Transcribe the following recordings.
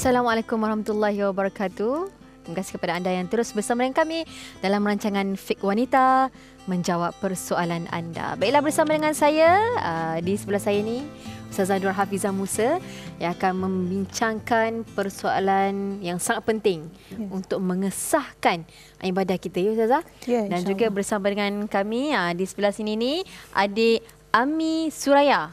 Assalamualaikum warahmatullahi wabarakatuh. Terima kasih kepada anda yang terus bersama dengan kami dalam rancangan Fik Wanita menjawab persoalan anda. Baiklah bersama dengan saya uh, di sebelah saya ini, Ustazah Nur Hafizah Musa yang akan membincangkan persoalan yang sangat penting yes. untuk mengesahkan ibadah kita ya Ustazah. Yeah, Dan juga bersama dengan kami uh, di sebelah sini ini adik Ami Suraya.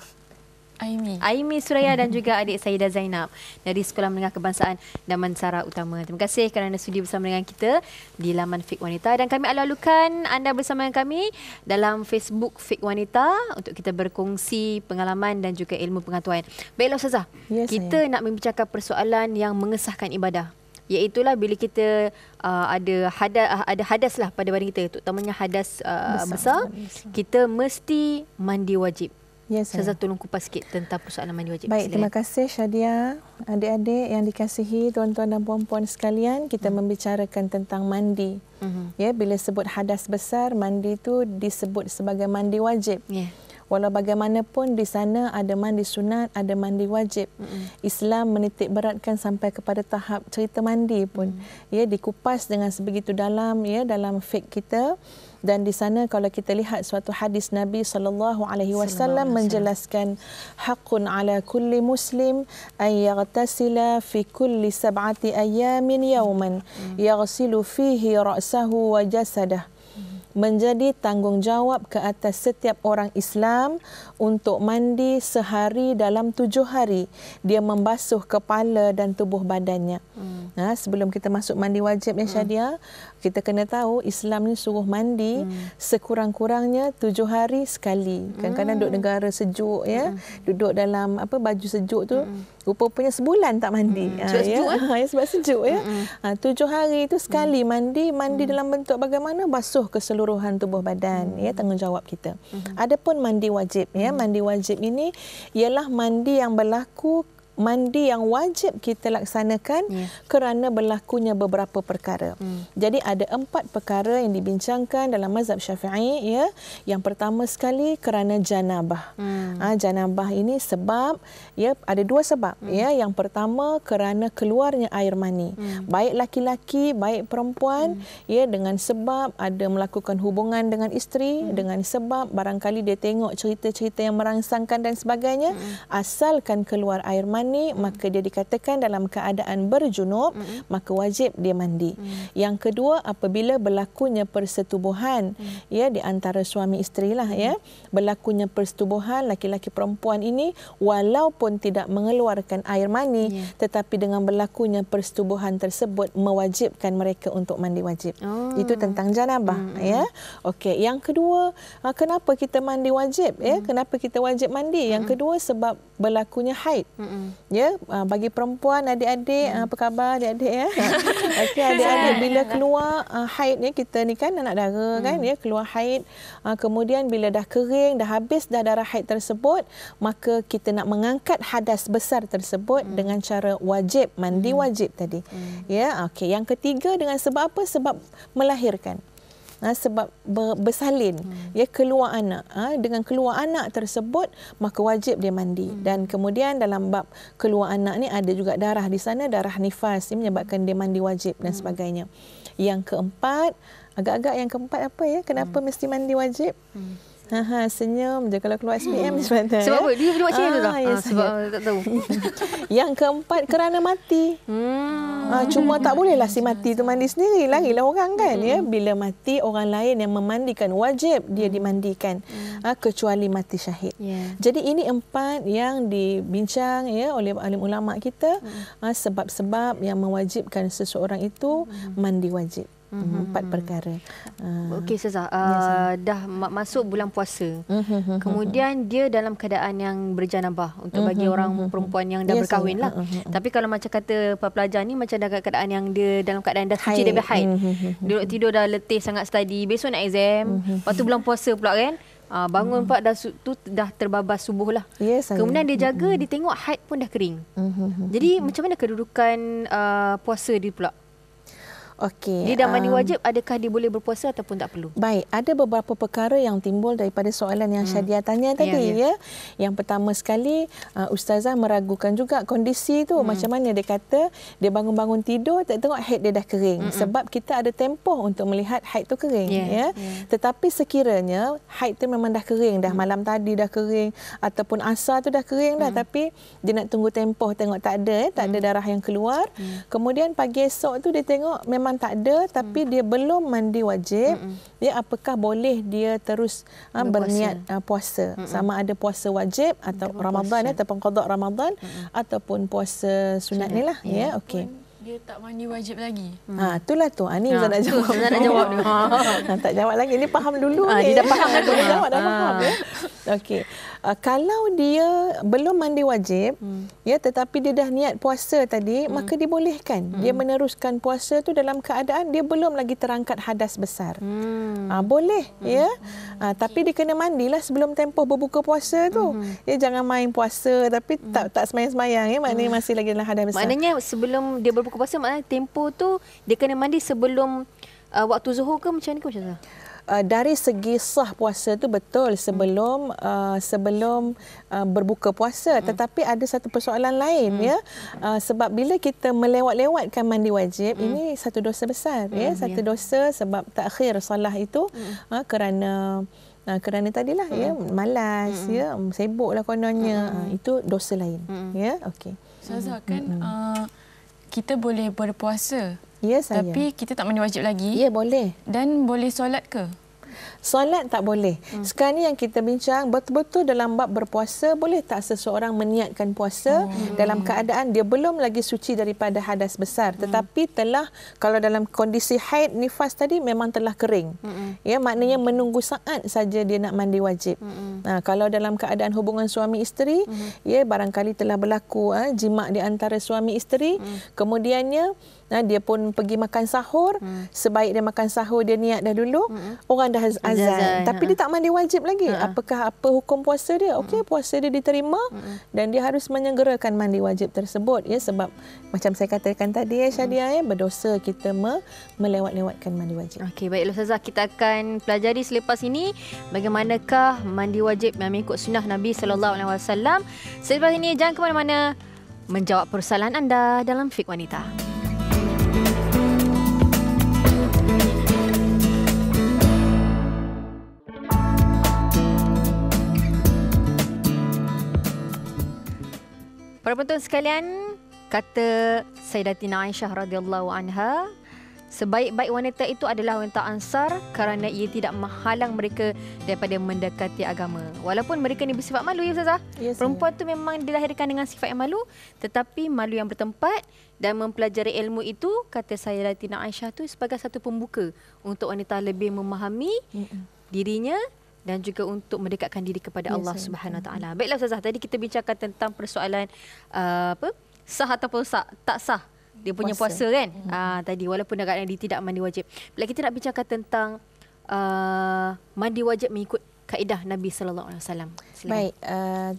Aimi. Aimi Suraya dan juga adik saya Dah Zainab dari Sekolah Menengah Kebangsaan Damansara Utama. Terima kasih kerana sudi bersama dengan kita di laman Fik Wanita dan kami alu-alukan anda bersama dengan kami dalam Facebook Fik Wanita untuk kita berkongsi pengalaman dan juga ilmu pengetahuan. Baiklah Ustazah, ya, kita nak membincangkan persoalan yang mengesahkan ibadah. Iaitulah bila kita uh, ada hadas uh, ada hadaslah pada badan kita terutamanya hadas uh, besar, besar, besar kita mesti mandi wajib. Ya, saya. saya tolong kupas sikit tentang persoalan mandi wajib. Baik, terima kasih Shadia. Adik-adik yang dikasihi, tuan-tuan dan puan-puan sekalian, kita hmm. membicarakan tentang mandi. Hmm. Ya, bila sebut hadas besar, mandi itu disebut sebagai mandi wajib. Ya. Yeah. Walau bagaimanapun di sana ada mandi sunat, ada mandi wajib. Mm -hmm. Islam menitik beratkan sampai kepada tahap cerita mandi pun. Mm -hmm. Ya dikupas dengan sebegitu dalam ya dalam fik kita dan di sana kalau kita lihat suatu hadis Nabi sallallahu alaihi wasallam menjelaskan haqqun ala kulli muslim an yaghtasila fi kulli sab'ati ayamin yawman mm. yaghsilu fihi ra'sahu wa jasadahu menjadi tanggungjawab ke atas setiap orang Islam untuk mandi sehari dalam tujuh hari. Dia membasuh kepala dan tubuh badannya. Hmm. Ha, sebelum kita masuk mandi wajib ya hmm. Syadia, kita kena tahu Islam ni suruh mandi hmm. sekurang-kurangnya tujuh hari sekali. Kadang-kadang hmm. duduk negara sejuk ya, hmm. duduk dalam apa baju sejuk tu hmm. rupanya sebulan tak mandi. Hmm. Ha, sejuk ya. Ha, ya sebab sejuk ya. hmm. ya. Ha, tujuh hari itu sekali hmm. mandi, mandi hmm. dalam bentuk bagaimana basuh keseluruhan tubuh badan ya, hmm. ya tanggungjawab kita. Hmm. Adapun mandi wajib ya, hmm. mandi wajib ini ialah mandi yang berlaku mandi yang wajib kita laksanakan yeah. kerana berlakunya beberapa perkara. Mm. Jadi ada empat perkara yang dibincangkan dalam mazhab Syafi'i ya. Yang pertama sekali kerana janabah. Mm. Ha, janabah ini sebab ya ada dua sebab mm. ya. Yang pertama kerana keluarnya air mani. Mm. Baik laki-laki, baik perempuan mm. ya dengan sebab ada melakukan hubungan dengan isteri, mm. dengan sebab barangkali dia tengok cerita-cerita yang merangsangkan dan sebagainya, mm. asalkan keluar air mani ni maka dia dikatakan dalam keadaan berjunub -hmm. maka wajib dia mandi. Mm. Yang kedua apabila berlakunya persetubuhan mm. ya di antara suami isteri lah ya, mm. ya berlakunya persetubuhan laki-laki perempuan ini walaupun tidak mengeluarkan air mani yeah. tetapi dengan berlakunya persetubuhan tersebut mewajibkan mereka untuk mandi wajib. Oh. Itu tentang janabah -hmm. ya. Okey yang kedua ah, kenapa kita mandi wajib ya? mm. ya kenapa kita wajib mandi? Yang -hmm. kedua sebab berlakunya haid. -hmm ya uh, bagi perempuan adik-adik hmm. uh, apa khabar adik-adik ya okey adik-adik bila keluar uh, ah, ni ya, kita ni kan anak dara hmm. kan ya keluar haid uh, kemudian bila dah kering dah habis dah darah haid tersebut maka kita nak mengangkat hadas besar tersebut hmm. dengan cara wajib mandi hmm. wajib tadi hmm. ya okey yang ketiga dengan sebab apa sebab melahirkan ha, sebab bersalin hmm. ya keluar anak ha, dengan keluar anak tersebut maka wajib dia mandi hmm. dan kemudian dalam bab keluar anak ni ada juga darah di sana darah nifas ini menyebabkan dia mandi wajib dan hmm. sebagainya yang keempat agak-agak yang keempat apa ya kenapa hmm. mesti mandi wajib hmm. Aha senyum je kalau keluar SPM hmm. sebenarnya. Sebab eh. apa? Dia buat macam tu dah. Ah, yes, ya, sebab tak tahu. Yang keempat kerana mati. Hmm. Ha, cuma tak bolehlah si mati tu mandi sendiri. Larilah orang kan. Ya. Hmm. Ya? Bila mati, orang lain yang memandikan. Wajib dia hmm. dimandikan. Hmm. Ha, kecuali mati syahid. Yeah. Jadi ini empat yang dibincang ya oleh alim ulama kita. Hmm. Ha, sebab-sebab yang mewajibkan seseorang itu hmm. mandi wajib. Mm-hmm. Empat perkara. Uh, Okey, Saza. Ya, ah, uh, dah masuk bulan puasa. Mm-hmm. Kemudian mhm. dia dalam keadaan yang berjanabah untuk mm-hmm. bagi mhm, orang perempuan yang dah yes, berkahwin lah. Mm-hmm. Tapi kalau macam kata pelajar ni, macam dalam keadaan yang dia dalam keadaan dah suci dah haid. Mm-hmm. Duduk tidur dah letih sangat study. Besok nak exam. Mm-hmm. Lepas tu bulan puasa pula kan. Uh, bangun mm-hmm. pak dah tu dah terbabas subuh lah. Yes, Kemudian dia jaga, mm-hmm. dia tengok haid pun dah kering. Mm-hmm. Jadi mm-hmm. macam mana kedudukan uh, puasa dia pula? Okey. Dia dah mandi um, wajib, adakah dia boleh berpuasa ataupun tak perlu? Baik, ada beberapa perkara yang timbul daripada soalan yang hmm. Syadia tanya ya, tadi ya, ya. ya. Yang pertama sekali, uh, ustazah meragukan juga kondisi tu hmm. macam mana dia kata dia bangun-bangun tidur tak tengok haid dia dah kering hmm. sebab kita ada tempoh untuk melihat haid tu kering yeah. ya. Yeah. Ya. Tetapi sekiranya haid tu memang dah kering dah hmm. malam tadi dah kering ataupun asar tu dah kering dah hmm. tapi dia nak tunggu tempoh tengok tak ada, eh, tak hmm. ada darah yang keluar. Hmm. Kemudian pagi esok tu dia tengok memang memang tak ada tapi hmm. dia belum mandi wajib hmm. ya apakah boleh dia terus ha, berniat uh, puasa hmm. sama ada puasa wajib atau Demang Ramadan ya, puasa. ataupun qada Ramadan hmm. ataupun puasa sunat Sini. nilah ya, ya okey dia tak mandi wajib lagi. Hmm. Ha itulah tu. Ani ha, nak jawab. Tu, nak jawab dulu. ha, tak jawab lagi. Ini faham dulu ha, ni. Dia dah faham dah jawab dah ha. faham ya. Okey uh, kalau dia belum mandi wajib hmm. ya tetapi dia dah niat puasa tadi hmm. maka dibolehkan hmm. dia meneruskan puasa itu dalam keadaan dia belum lagi terangkat hadas besar hmm. uh, boleh hmm. ya uh, tapi dia kena mandilah sebelum tempoh berbuka puasa tu hmm. Ya, jangan main puasa tapi hmm. tak tak semayang-semayang ya maknanya hmm. masih lagi dalam hadas besar maknanya sebelum dia berbuka puasa maknanya tempoh tu dia kena mandi sebelum uh, waktu zuhur ke macam ni ke macam mana uh, dari segi sah puasa tu betul sebelum uh, sebelum uh, berbuka puasa hmm. tetapi ada satu persoalan lain hmm. ya uh, sebab bila kita melewat-lewatkan mandi wajib hmm. ini satu dosa besar hmm. ya, ya. satu dosa sebab takhir solah itu hmm. uh, kerana Nah, kerana tadilah ya, hmm. ya malas hmm. ya sibuklah kononnya hmm. ha, itu dosa lain hmm. ya okey so, so hmm. kan hmm. uh, kita boleh berpuasa Ya, saya. Tapi kita tak mandi wajib lagi. Ya, boleh. Dan boleh solat ke? Solat tak boleh. Hmm. Sekarang ni yang kita bincang betul-betul dalam bab berpuasa boleh tak seseorang meniatkan puasa hmm. dalam keadaan dia belum lagi suci daripada hadas besar hmm. tetapi telah kalau dalam kondisi haid nifas tadi memang telah kering. Hmm. Ya maknanya hmm. menunggu saat saja dia nak mandi wajib. Hmm. Nah ha, kalau dalam keadaan hubungan suami isteri hmm. ya barangkali telah berlaku ha, jima di antara suami isteri hmm. kemudiannya Nah, ha, dia pun pergi makan sahur. Hmm. Sebaik dia makan sahur, dia niat dah dulu. Hmm. Orang dah azan. azan. Ya. Tapi ha. dia tak mandi wajib lagi. Ha. Apakah apa hukum puasa dia? Okey, hmm. puasa dia diterima ha. dan dia harus menyegerakan mandi wajib tersebut ya sebab macam saya katakan tadi ya Shadia hmm. ya berdosa kita me- melewat-lewatkan mandi wajib. Okey, baiklah Ustazah kita akan pelajari selepas ini bagaimanakah mandi wajib yang mengikut sunnah Nabi sallallahu alaihi wasallam. Selepas ini jangan ke mana-mana menjawab persoalan anda dalam fik wanita. Para penonton sekalian, kata Sayyidatina Aisyah radhiyallahu anha, sebaik-baik wanita itu adalah wanita ansar kerana ia tidak menghalang mereka daripada mendekati agama. Walaupun mereka ni bersifat malu ya Ustazah. Yes, Perempuan tu memang dilahirkan dengan sifat yang malu, tetapi malu yang bertempat dan mempelajari ilmu itu kata Sayyidatina Aisyah tu sebagai satu pembuka untuk wanita lebih memahami mm dirinya dan juga untuk mendekatkan diri kepada yes, ya, Allah Subhanahu taala. Baiklah ustazah, tadi kita bincangkan tentang persoalan uh, apa? sah ataupun sah, tak sah dia punya puasa, puasa kan? hmm Uh, tadi walaupun agaknya dia tidak mandi wajib. Bila kita nak bincangkan tentang uh, mandi wajib mengikut kaedah Nabi sallallahu alaihi wasallam. Baik, uh,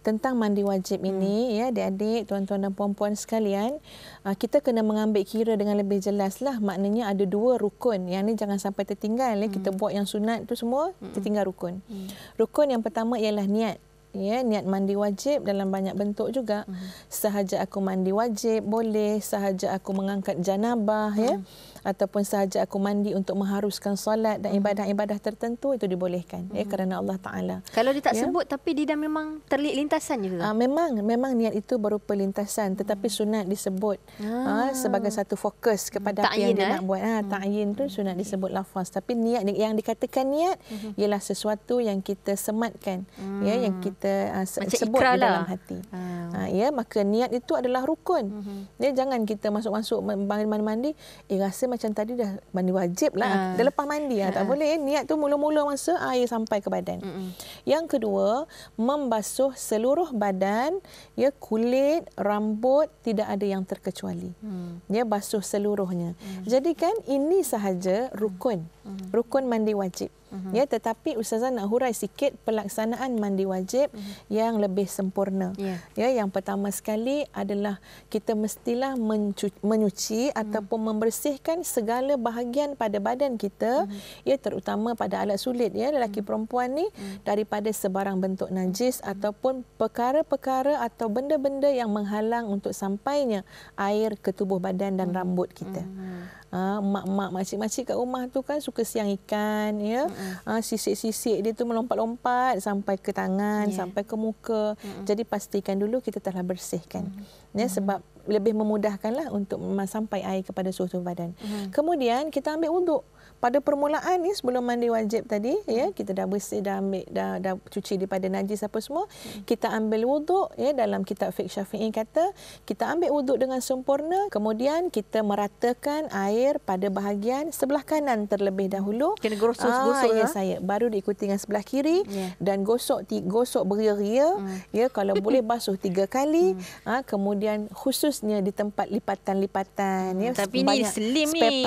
tentang mandi wajib ini hmm. ya adik-adik tuan-tuan dan puan-puan sekalian ah, kita kena mengambil kira dengan lebih jelaslah maknanya ada dua rukun yang ni jangan sampai tertinggal ya kita hmm. buat yang sunat tu semua hmm. tertinggal rukun hmm. rukun yang pertama ialah niat ya niat mandi wajib dalam banyak bentuk juga hmm. sahaja aku mandi wajib boleh sahaja aku mengangkat janabah ya. hmm. ya ataupun sahaja aku mandi untuk mengharuskan solat dan hmm. ibadah-ibadah tertentu itu dibolehkan ya hmm. kerana Allah Taala. Kalau dia tak ya? sebut tapi dia dah memang terlihat lintasan juga. Ah memang memang niat itu berupa lintasan tetapi hmm. sunat disebut ha. ah sebagai satu fokus kepada apa yang dia eh? nak buat. Ah ha, ta'yin tu sunat disebut lafaz tapi niat yang dikatakan niat ialah sesuatu yang kita sematkan hmm. ya yang kita uh, Macam sebut di dalam lah. hati. Hmm. Ha, ya maka niat itu adalah rukun. Hmm. Ya jangan kita masuk-masuk mandi-mandi eh rasa macam tadi dah mandi wajib lah. Ha. Dah lepas mandi lah. Ha. Tak ah. boleh. Niat tu mula-mula masa air sampai ke badan. Mm-mm. Yang kedua, membasuh seluruh badan. Ya, kulit, rambut, tidak ada yang terkecuali. Mm. Ya, basuh seluruhnya. Mm. Jadi kan ini sahaja rukun. Mm. Rukun mandi wajib hmm Ya, tetapi ustazah nak hurai sikit pelaksanaan mandi wajib mm-hmm. yang lebih sempurna. Yeah. Ya, yang pertama sekali adalah kita mestilah mencuci, menyuci mm-hmm. ataupun membersihkan segala bahagian pada badan kita, mm-hmm. ya terutama pada alat sulit ya lelaki mm-hmm. perempuan ni mm-hmm. daripada sebarang bentuk najis mm-hmm. ataupun perkara-perkara atau benda-benda yang menghalang untuk sampainya air ke tubuh badan dan mm-hmm. rambut kita. Mm-hmm ha, mak-mak makcik-makcik kat rumah tu kan suka siang ikan ya ha, sisik-sisik dia tu melompat-lompat sampai ke tangan yeah. sampai ke muka mm-hmm. jadi pastikan dulu kita telah bersihkan mm-hmm. ya sebab lebih memudahkanlah untuk sampai air kepada seluruh badan mm-hmm. kemudian kita ambil wuduk pada permulaan ni sebelum mandi wajib tadi hmm. ya kita dah bersih dah ambil dah, dah cuci daripada najis apa semua hmm. kita ambil wuduk ya dalam kitab fiqh syafi'i kata kita ambil wuduk dengan sempurna kemudian kita meratakan air pada bahagian sebelah kanan terlebih dahulu kena gosok-gosok ah, ya lah. saya baru diikuti dengan sebelah kiri yeah. dan gosok gosok beria-ria hmm. ya kalau boleh basuh tiga kali hmm. ha, kemudian khususnya di tempat lipatan-lipatan ya, hmm. ya tapi ni slim ni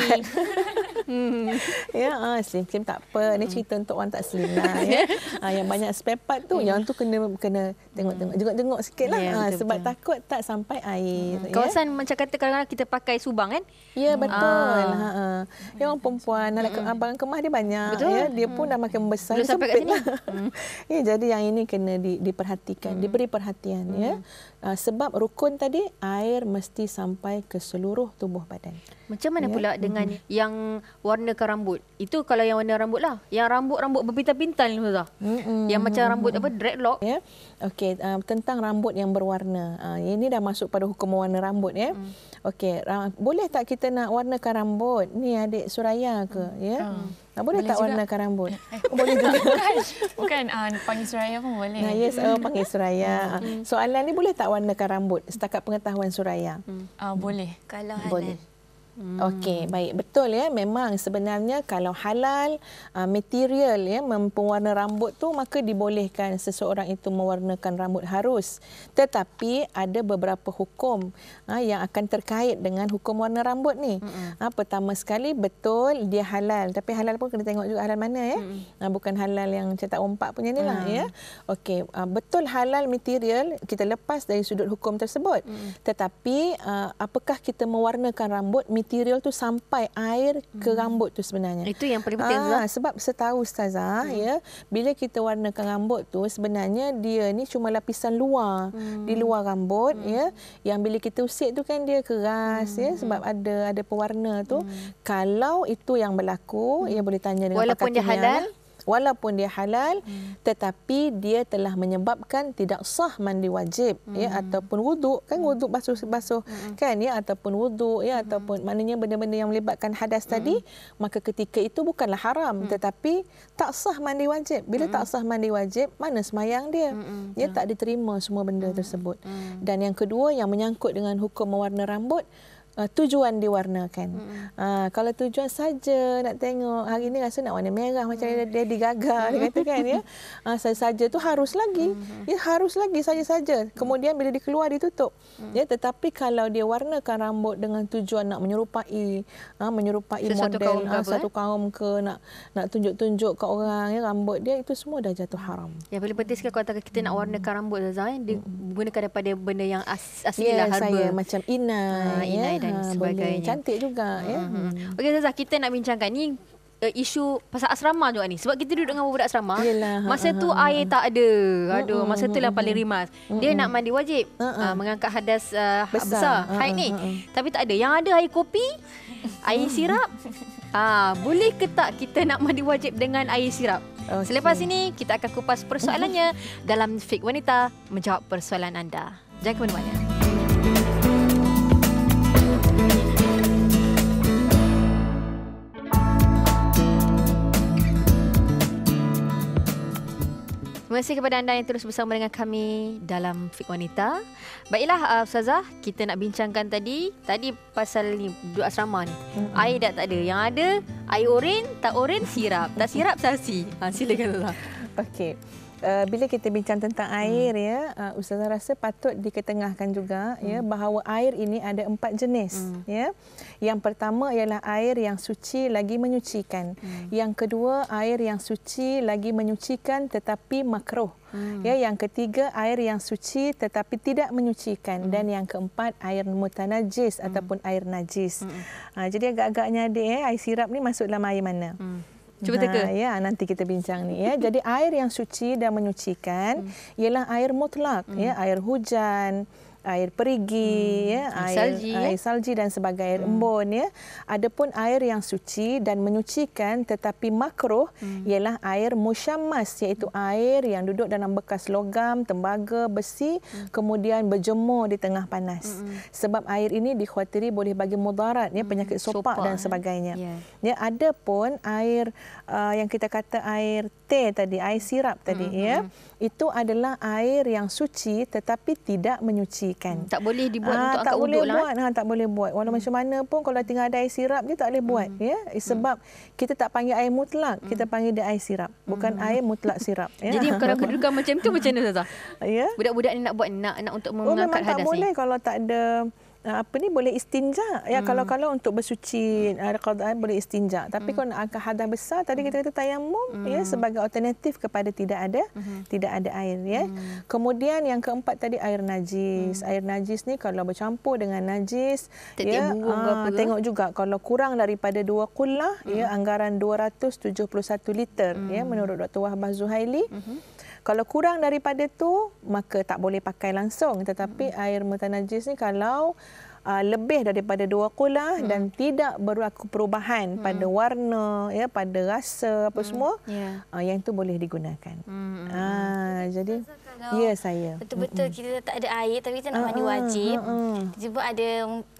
ya ah slim slim tak apa Ini hmm. cerita untuk orang tak slim lah ya ah, yang banyak spare part tu hmm. yang tu kena kena tengok-tengok Juga tengok hmm. sikitlah ya, ah, sebab takut tak sampai air hmm. Ya. kawasan ya? macam kata kadang-kadang kita pakai subang kan ya betul ah. ha ah. ah. ya orang perempuan nak hmm. abang ah, kemah dia banyak ya. betul? ya dia pun hmm. dah makan besar Belum sampai kat sini ya jadi yang ini kena di, diperhatikan hmm. diberi perhatian ya. hmm. ya ah, sebab rukun tadi air mesti sampai ke seluruh tubuh badan macam mana yeah. pula ya, dengan mm-hmm. yang warnakan rambut? Itu kalau yang warna rambut lah. Yang rambut-rambut berpintal-pintal ni Ustazah. Mm-hmm. Yang macam rambut apa dreadlock. Yeah. Okey, uh, tentang rambut yang berwarna. Uh, ini dah masuk pada hukum warna rambut ya. Yeah. Mm. Okey, ra- boleh tak kita nak warnakan rambut? Ni adik Suraya ke ya? Yeah? Mm. Boleh, boleh tak juga. warnakan rambut? Eh, eh boleh juga. Bukan, bukan uh, panggil Suraya pun boleh. Nah, yes, uh, panggil Suraya. Uh, soalan ni boleh tak warnakan rambut setakat pengetahuan Suraya? Uh, boleh. Kalau boleh. Hmm. Okey, baik. Betul ya. Memang sebenarnya kalau halal uh, material ya mempewarna rambut tu maka dibolehkan seseorang itu mewarnakan rambut harus. Tetapi ada beberapa hukum uh, yang akan terkait dengan hukum warna rambut ni. Hmm. Uh, pertama sekali betul dia halal. Tapi halal pun kena tengok juga halal mana ya. Hmm. Uh, bukan halal yang cetak ompak punya ni lah ya. Okey, uh, betul halal material kita lepas dari sudut hukum tersebut. mm Tetapi uh, apakah kita mewarnakan rambut material tu sampai air ke hmm. rambut tu sebenarnya. Itu yang paling penting lah. Sebab setahu ustazah hmm. ya, bila kita warnakan rambut tu sebenarnya dia ni cuma lapisan luar hmm. di luar rambut hmm. ya. Yang bila kita usik tu kan dia keras ya, hmm. ya sebab ada ada pewarna tu. Hmm. Kalau itu yang berlaku, hmm. ya boleh tanya dengan pakar. Walaupun dia halal walaupun dia halal hmm. tetapi dia telah menyebabkan tidak sah mandi wajib ya, hmm. ya ataupun wuduk kan hmm. wuduk basuh-basuh hmm. kan ya ataupun wuduk ya hmm. ataupun maknanya benda-benda yang melibatkan hadas hmm. tadi maka ketika itu bukanlah haram hmm. tetapi tak sah mandi wajib bila hmm. tak sah mandi wajib mana semayang dia hmm. ya tak diterima semua benda hmm. tersebut hmm. dan yang kedua yang menyangkut dengan hukum mewarna rambut uh, tujuan diwarnakan. Hmm. Uh, kalau tujuan saja nak tengok hari ini rasa nak warna merah macam hmm. dia digagal dia kata kan ya. Uh, saja-saja tu harus lagi. Hmm. Ya harus lagi saja-saja. Kemudian bila dikeluar ditutup. Hmm. Ya tetapi kalau dia warnakan rambut dengan tujuan nak menyerupai uh, menyerupai Sesuatu model kaum uh, satu eh? kaum ke nak nak tunjuk-tunjuk ke orang ya rambut dia itu semua dah jatuh haram. Ya paling penting sekali kalau kita nak warnakan hmm. rambut Zazan eh. digunakan hmm. daripada benda yang as- asli yeah, lah harba. Saya, macam ina Uh, inai ya dan ha, sebagainya. Boleh. Cantik juga uh-huh. ya. uh Okey Zaza, kita nak bincangkan ni uh, isu pasal asrama juga ni. Sebab kita duduk dengan budak asrama. Yelah, ha, masa uh-huh. tu ha, air tak ada. Aduh, uh-huh. masa tu lah paling rimas. Uh-huh. Dia nak mandi wajib uh-huh. uh, mengangkat hadas uh, besar, besar uh-huh. haid ni. Uh-huh. Tapi tak ada. Yang ada air kopi, air sirap. Ah, boleh ke tak kita nak mandi wajib dengan air sirap? Okay. Selepas ini kita akan kupas persoalannya dalam Fik Wanita menjawab persoalan anda. Jangan ke mana-mana. Terima kasih kepada anda yang terus bersama dengan kami dalam Fik Wanita. Baiklah uh, Ustazah, kita nak bincangkan tadi tadi pasal ni duduk asrama ni. hmm Air dah tak ada. Yang ada air oren, tak oren sirap. Tak sirap sasi. Ha silakanlah. Okey. Eh, bila kita bincang tentang hmm. air hmm. ya uh, ustazah rasa patut diketengahkan juga ya, hmm. ya bahawa air ini ada empat jenis hmm. ya yang pertama ialah air yang suci lagi menyucikan hmm. yang kedua air yang suci lagi menyucikan tetapi makruh Hmm. Ya yang ketiga air yang suci tetapi tidak menyucikan hmm. dan yang keempat air mutanajis hmm. ataupun air najis. Hmm. Ha, jadi agak-agaknya adik eh air sirap ni masuk dalam air mana? Hmm. Cuba teka. Ha, ya, nanti kita bincang ni ya. Jadi air yang suci dan menyucikan hmm. ialah air mutlak hmm. ya, air hujan, air perigi hmm. ya air salji, ya. air salji dan sebagainya hmm. embun ya adapun air yang suci dan menyucikan tetapi makruh hmm. ialah air musyamas, iaitu hmm. air yang duduk dalam bekas logam tembaga besi hmm. kemudian berjemur di tengah panas hmm. hmm. sebab air ini dikhawatiri boleh bagi mudarat ya hmm, penyakit sopak, sopak dan ya. sebagainya ya, ya adapun air uh, yang kita kata air teh tadi air sirap tadi hmm. ya hmm. hmm. itu adalah air yang suci tetapi tidak menyuci kan. Tak boleh dibuat ha, untuk angkat wuduk lah. Buat. Ha, tak boleh buat. Walau hmm. macam mana pun kalau tinggal ada air sirap dia tak boleh buat. Hmm. Ya? Sebab hmm. kita tak panggil air mutlak. Hmm. Kita panggil dia air sirap. Bukan hmm. air mutlak sirap. Ya? Jadi kalau kedudukan macam tu macam mana Zaza? Ya. Budak-budak ni nak buat nak, nak untuk oh, mengangkat oh, hadas ni? Tak boleh kalau tak ada Eh, apa ni boleh istinja ya hmm. kalau kalau untuk bersuci qada eh, hmm. boleh istinja tapi hmm. kalau nak hadas besar tadi kita hmm. kata tayamum ya, hmm. ya sebagai alternatif kepada tidak ada hmm. tidak ada air ya hmm. kemudian yang keempat tadi air najis hmm. air najis ni kalau bercampur dengan najis Tidak ya aa, ah, tengok juga kalau kurang daripada dua kullah ya, hmm. ya anggaran 271 liter hmm. ya menurut Dr Wahbah Zuhaili hmm. Kalau kurang daripada tu, maka tak boleh pakai langsung. Tetapi hmm. air mata najis ni kalau uh, lebih daripada dua kolah hmm. dan tidak berlaku perubahan hmm. pada warna, ya, pada rasa apa hmm. semua, yeah. uh, yang itu boleh digunakan. Hmm. Uh, hmm. hmm. Ah, jadi kalau ya, saya. betul-betul mm -mm. kita tak ada air tapi kita nak mandi wajib. Tiba-tiba ada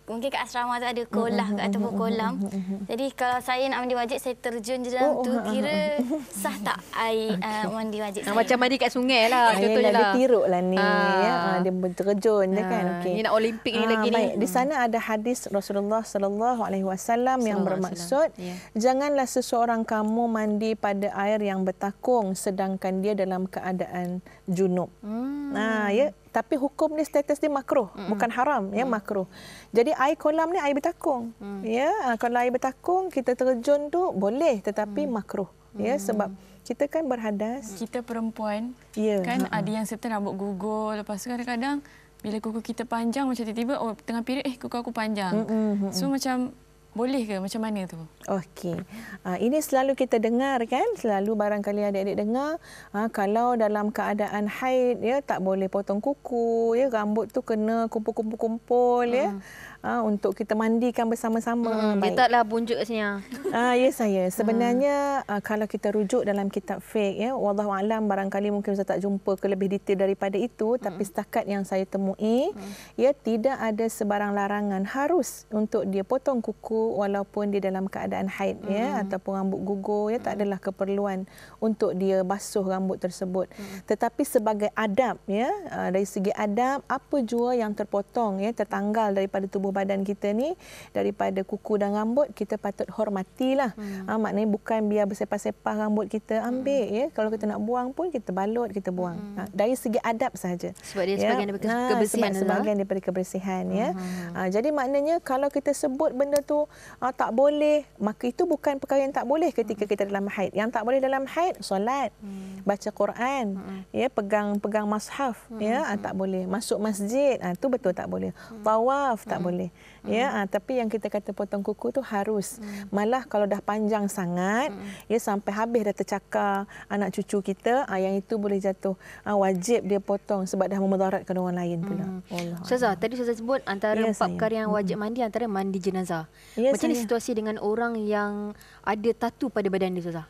mungkin kat asrama tu ada kolah mm -mm. ataupun kolam. Mm -mm. Jadi kalau saya nak mandi wajib saya terjun je dalam oh, tu kira sah tak air uh, okay. uh, mandi wajib. Saya. Macam mandi kat sungai lah contohnya lah. Dia lah ni uh. ya. Ah, dia terjun uh. Ah, dia kan. Okay. Ini nak Olimpik ni lagi baik. ni. Di hmm. sana ada hadis Rasulullah sallallahu alaihi wasallam yang bermaksud yeah. janganlah seseorang kamu mandi pada air yang bertakung sedangkan dia dalam keadaan junub junub. Hmm. Ha, ya. Tapi hukum ni status dia makruh, hmm. bukan haram, ya hmm. makruh. Jadi air kolam ni air betakung, Hmm. Ya, ah, kalau air betakung kita terjun tu boleh tetapi hmm. makruh. Ya, hmm. sebab kita kan berhadas. Kita perempuan ya. kan hmm. ada yang serta rambut gugur lepas tu kadang-kadang bila kuku kita panjang macam tiba-tiba oh tengah period eh kuku aku panjang. Hmm. So macam boleh ke? Macam mana tu? Okey. Uh, ini selalu kita dengar kan? Selalu barangkali adik-adik dengar uh, kalau dalam keadaan haid ya tak boleh potong kuku ya rambut tu kena kumpul-kumpul-kumpul uh. ya. Hmm uh, untuk kita mandikan bersama-sama. Hmm, baik. Kita taklah bunjuk sini. Ah ya. ha, uh, yes. Ya, saya. Hmm. Sebenarnya hmm. kalau kita rujuk dalam kitab fiqh ya, wallahu alam barangkali mungkin saya tak jumpa ke lebih detail daripada itu hmm. tapi setakat yang saya temui hmm. ya tidak ada sebarang larangan harus untuk dia potong kuku walaupun dia dalam keadaan haid ya, hmm. ya ataupun rambut gugur ya tak hmm. adalah keperluan untuk dia basuh rambut tersebut. Hmm. Tetapi sebagai adab ya dari segi adab apa jua yang terpotong ya tertanggal daripada tubuh tubuh badan kita ni daripada kuku dan rambut kita patut hormatilah. Hmm. Ha, maknanya bukan biar bersepah-sepah rambut kita hmm. ambil hmm. ya. Kalau kita nak buang pun kita balut kita buang. Hmm. Ha, dari segi adab saja. Sebab dia ya. sebahagian daripada ha, kebersihan. Sebab lah. sebahagian daripada kebersihan ya. hmm. Ha, jadi maknanya kalau kita sebut benda tu ha, tak boleh maka itu bukan perkara yang tak boleh ketika kita dalam haid. Yang tak boleh dalam haid solat, hmm. baca Quran, hmm. ya pegang-pegang mushaf ya. hmm. ya ha, tak boleh. Masuk masjid ha, tu betul tak boleh. Tawaf tak boleh ni. Ya, hmm. Ya, ha, tapi yang kita kata potong kuku tu harus. Hmm. Malah kalau dah panjang sangat, hmm. ya sampai habis dah tercakar anak cucu kita, ha, yang itu boleh jatuh. Ha, wajib dia potong sebab dah memudaratkan orang lain pula. Hmm. Allah. tadi Ustazah sebut antara ya, empat perkara yang hmm. wajib mandi antara mandi jenazah. Ya, Macam ni situasi dengan orang yang ada tatu pada badan dia Ustazah?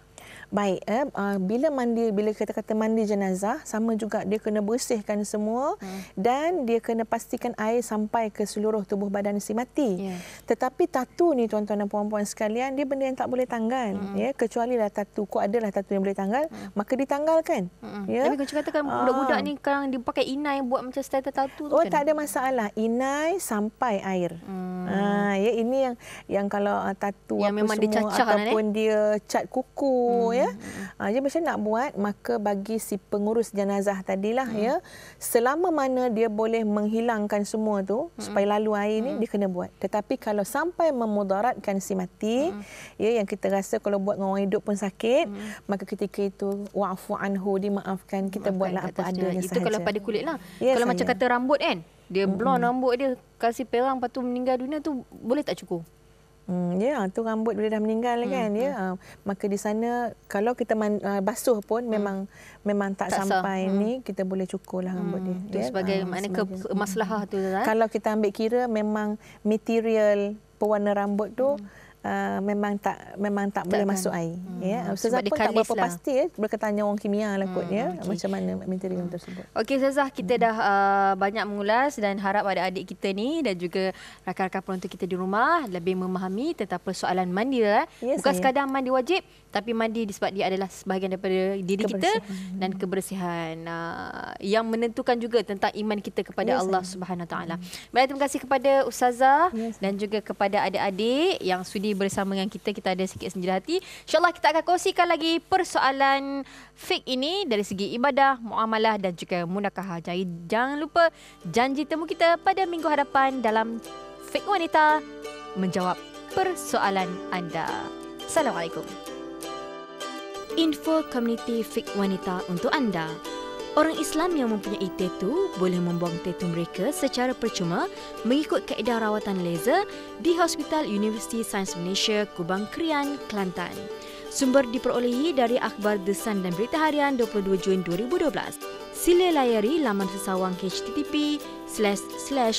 Baik, eh, uh, bila mandi, bila kita kata mandi jenazah, sama juga dia kena bersihkan semua hmm. dan dia kena pastikan air sampai ke seluruh tubuh badan si mati. Yeah. Tetapi tatu ni tuan-tuan dan puan-puan sekalian, dia benda yang tak boleh tanggal. Hmm. Ya, kecuali lah tatu, kok adalah tatu yang boleh tanggal, hmm. maka ditanggalkan. Hmm. Ya? Tapi kalau katakan uh. budak-budak ni kadang dia pakai inai buat macam status tatu tu. Oh, tak ada masalah. Inai sampai air. Hmm. Uh, ya, ini yang yang kalau uh, tatu yang apa semua, eh. ataupun kan, eh? dia cat kuku, hmm. ya, Ha, dia macam nak buat maka bagi si pengurus jenazah tadilah hmm. ya selama mana dia boleh menghilangkan semua tu hmm. supaya lalu air ni mm-hmm. dia kena buat. Tetapi kalau sampai memudaratkan si mati hmm. ya yang kita rasa kalau buat dengan orang hidup pun sakit hmm. maka ketika itu wa'fu anhu dimaafkan kita Maafkan buatlah apa adanya sahaja Itu kalau pada kulit lah. Ya, kalau sahaja. macam kata rambut kan dia blonde rambut dia kasih perang lepas meninggal dunia tu boleh tak cukup? Hmm, ya, yeah, tu rambut bila dah meninggal hmm, kan. Ya. Hmm. Ya, yeah. maka di sana kalau kita man, uh, basuh pun hmm. memang memang tak, tak sampai hmm. ni kita boleh cukurlah rambut hmm. dia. Itu yeah. sebagai ha, ah, mana ke masalah tu kan? Kalau kita ambil kira memang material pewarna rambut tu hmm. Uh, memang tak memang tak, tak boleh kan. masuk air hmm. ya ustazah pun tak berapa lah. pasti eh berkaitan orang kimia lah kot hmm. ya okay. macam mana material hmm. tersebut okey ustazah kita hmm. dah uh, banyak mengulas dan harap ada adik kita ni dan juga rakan-rakan penonton kita di rumah lebih memahami tentang persoalan mandi eh. lah. Ya, yes, bukan saya. sekadar mandi wajib tapi mandi sebab dia adalah sebahagian daripada diri kebersihan. kita dan kebersihan uh, yang menentukan juga tentang iman kita kepada yes, ya, Allah Subhanahu taala. Baik terima kasih kepada ustazah yes, ya, dan juga kepada adik-adik yang sudi bersama dengan kita kita ada sikit senjata hati insyaallah kita akan kongsikan lagi persoalan fik ini dari segi ibadah muamalah dan juga munakah jadi jangan lupa janji temu kita pada minggu hadapan dalam fik wanita menjawab persoalan anda assalamualaikum info Community fik wanita untuk anda Orang Islam yang mempunyai tetu boleh membuang tetu mereka secara percuma mengikut kaedah rawatan laser di Hospital University Sains Malaysia, Kubang Krian, Kelantan. Sumber diperolehi dari Akhbar Desan dan Berita Harian 22 Jun 2012. Sila layari laman sesawang http husmmy